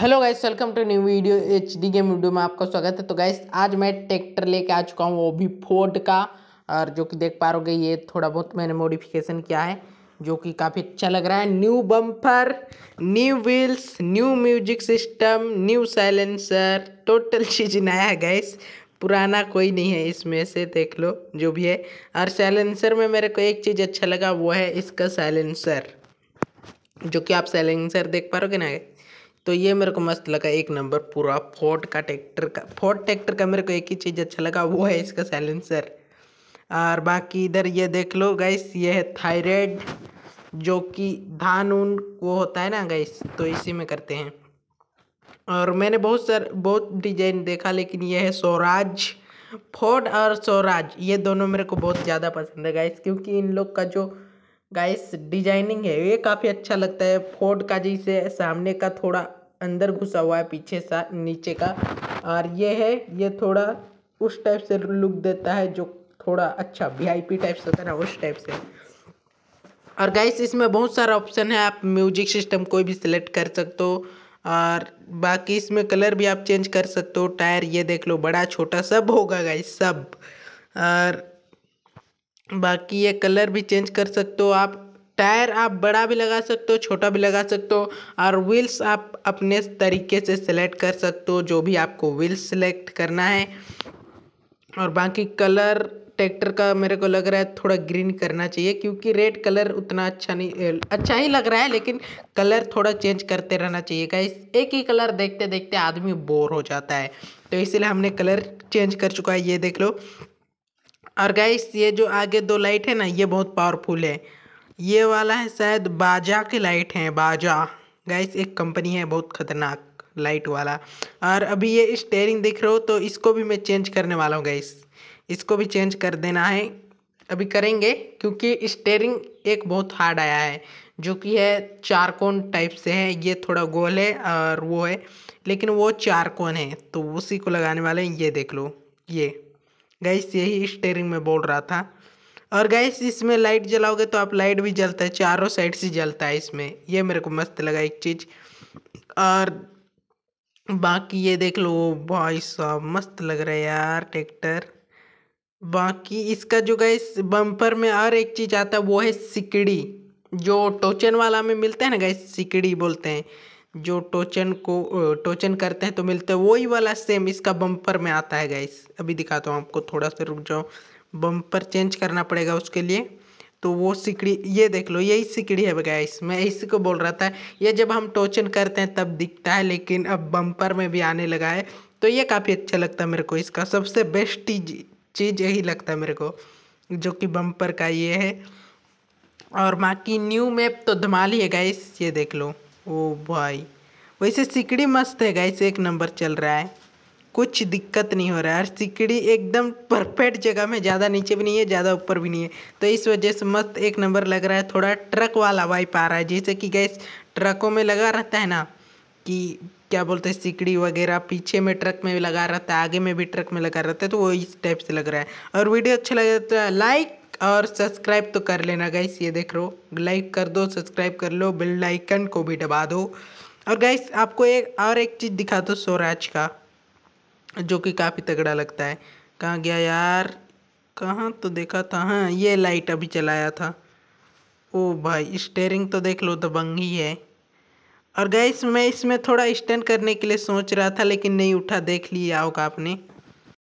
hello guys welcome to new video H D game video में आपका स्वागत है तो गाइस आज मैं ट्रैक्टर लेके आ चुका हूँ वो भी फोर्ड का और जो कि देख पा रहे ये थोड़ा बहुत मैंने मॉडिफिकेशन किया है जो कि काफ़ी अच्छा लग रहा है new bumper new wheels new music system new silencer total चीज़ नया है गैस पुराना कोई नहीं है इसमें से देख लो जो भी है और साइलेंसर में मेरे को एक चीज़ अच्छा लगा वो है इसका साइलेंसर जो कि आप साइलेंसर देख पा रहे ना तो ये मेरे को मस्त लगा एक नंबर पूरा फोर्ट का ट्रैक्टर का फोर्ट ट्रैक्टर का मेरे को एक ही चीज़ अच्छा लगा वो है इसका साइलेंसर और बाकी इधर ये देख लो गैस ये है थायराइड जो कि धान ऊन वो होता है ना गैस तो इसी में करते हैं और मैंने बहुत सर बहुत डिजाइन देखा लेकिन ये है स्वराज फोर्ड और स्वराज ये दोनों मेरे को बहुत ज़्यादा पसंद है गैस क्योंकि इन लोग का जो गाइस डिजाइनिंग है ये काफ़ी अच्छा लगता है फोर्ड का जैसे सामने का थोड़ा अंदर घुसा हुआ है पीछे सा नीचे का और ये है ये थोड़ा उस टाइप से लुक देता है जो थोड़ा अच्छा पी टाइप से होता है ना उस टाइप से और गाइस इसमें बहुत सारा ऑप्शन है आप म्यूजिक सिस्टम कोई भी सिलेक्ट कर सकते हो और बाकी इसमें कलर भी आप चेंज कर सकते हो टायर ये देख लो बड़ा छोटा सब होगा गाइस सब और बाकी ये कलर भी चेंज कर सकते हो आप टायर आप बड़ा भी लगा सकते हो छोटा भी लगा सकते हो और व्हील्स आप अपने तरीके से सेलेक्ट कर सकते हो जो भी आपको व्हील्स सेलेक्ट करना है और बाकी कलर ट्रैक्टर का मेरे को लग रहा है थोड़ा ग्रीन करना चाहिए क्योंकि रेड कलर उतना अच्छा नहीं अच्छा ही लग रहा है लेकिन कलर थोड़ा चेंज करते रहना चाहिए गाइस एक ही कलर देखते देखते आदमी बोर हो जाता है तो इसीलिए हमने कलर चेंज कर चुका है ये देख लो और गाइस ये जो आगे दो लाइट है ना ये बहुत पावरफुल है ये वाला है शायद बाजा की लाइट हैं बाजा गाइस एक कंपनी है बहुत ख़तरनाक लाइट वाला और अभी ये स्टेयरिंग देख रहे हो तो इसको भी मैं चेंज करने वाला हूँ गाइस इसको भी चेंज कर देना है अभी करेंगे क्योंकि स्टेयरिंग एक बहुत हार्ड आया है जो कि है चारकोन टाइप से है ये थोड़ा गोल है और वो है लेकिन वो चारकोन है तो उसी को लगाने वाले हैं ये देख लो ये गैस यही स्टेयरिंग में बोल रहा था और गैस इसमें लाइट जलाओगे तो आप लाइट भी जलता है चारों साइड से जलता है इसमें ये मेरे को मस्त लगा एक चीज़ और बाकी ये देख लो भाई साहब मस्त लग रहा है यार ट्रैक्टर बाकी इसका जो गैस बम्पर में और एक चीज़ आता है वो है सिकड़ी जो टोचन वाला में मिलता है ना गैस सिकड़ी बोलते हैं जो टोचन को टोचन करते हैं तो मिलते हैं वही वाला सेम इसका बम्पर में आता है गाइस अभी दिखाता हूँ आपको थोड़ा सा रुक जाओ बम्पर चेंज करना पड़ेगा उसके लिए तो वो सिकड़ी ये देख लो यही सिकड़ी है गाइस मैं इसी को बोल रहा था ये जब हम टोचन करते हैं तब दिखता है लेकिन अब बम्पर में भी आने लगा है तो ये काफ़ी अच्छा लगता है मेरे को इसका सबसे बेस्ट चीज़ यही लगता है मेरे को जो कि बम्पर का ये है और बाकी न्यू मैप तो धमाल ही है गाइस ये देख लो ओ भाई वैसे सिकड़ी मस्त है गाइस एक नंबर चल रहा है कुछ दिक्कत नहीं हो रहा है और सिकड़ी एकदम परफेक्ट जगह में ज़्यादा नीचे भी नहीं है ज़्यादा ऊपर भी नहीं है तो इस वजह से मस्त एक नंबर लग रहा है थोड़ा ट्रक वाला वाइप आ रहा है जैसे कि गैस ट्रकों में लगा रहता है ना कि क्या बोलते हैं सिकड़ी वगैरह पीछे में ट्रक में भी लगा रहता है आगे में भी ट्रक में लगा रहता है तो वो इस टाइप से लग रहा है और वीडियो अच्छा लगे तो लाइक और सब्सक्राइब तो कर लेना गाइस ये देख लो लाइक कर दो सब्सक्राइब कर लो बिल लाइकन को भी दबा दो और गाइस आपको एक और एक चीज़ दिखा दो स्वराज का जो कि काफ़ी तगड़ा लगता है कहाँ गया यार कहाँ तो देखा था हाँ ये लाइट अभी चलाया था ओ भाई स्टेयरिंग तो देख लो दबंग तो ही है और गैस मैं इसमें थोड़ा स्टैंड करने के लिए सोच रहा था लेकिन नहीं उठा देख लिया होगा आपने